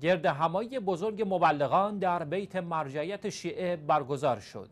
گرد همایی بزرگ مبلغان در بیت مرجعیت شیعه برگزار شد.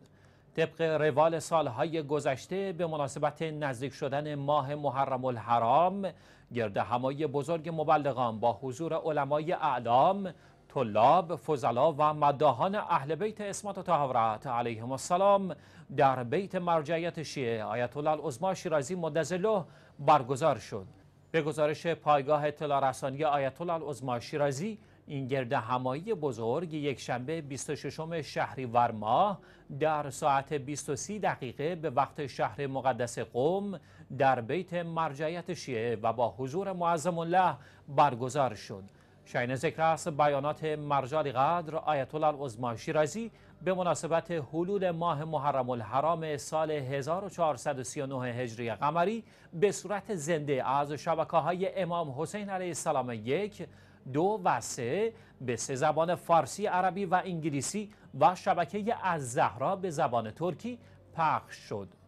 طبق روال سالهای گذشته به مناسبت نزدیک شدن ماه محرم الحرام گرد همایی بزرگ مبلغان با حضور علمای اعلام طلاب، فضلا و مداحان اهل بیت اسمات و تحورت علیهم السلام در بیت مرجعیت شیعه آیت الله العظما شیرازی مدظله برگزار شد. به گزارش پایگاه اطلاع رسانی آیت الله العظما شیرازی این گرده همایی بزرگ یک شنبه 26 شهریور ماه در ساعت 23 دقیقه به وقت شهر مقدس قوم در بیت مرجعیت شیعه و با حضور معظم الله برگزار شد. شاین ذکر است بیانات مرجع قدر آیت الله شیرازی به مناسبت حلول ماه محرم الحرام سال 1439 هجری قمری به صورت زنده از شبکه های امام حسین علیه السلام یک دو و سه به سه زبان فارسی، عربی و انگلیسی و شبکه از زهرا به زبان ترکی پخش شد.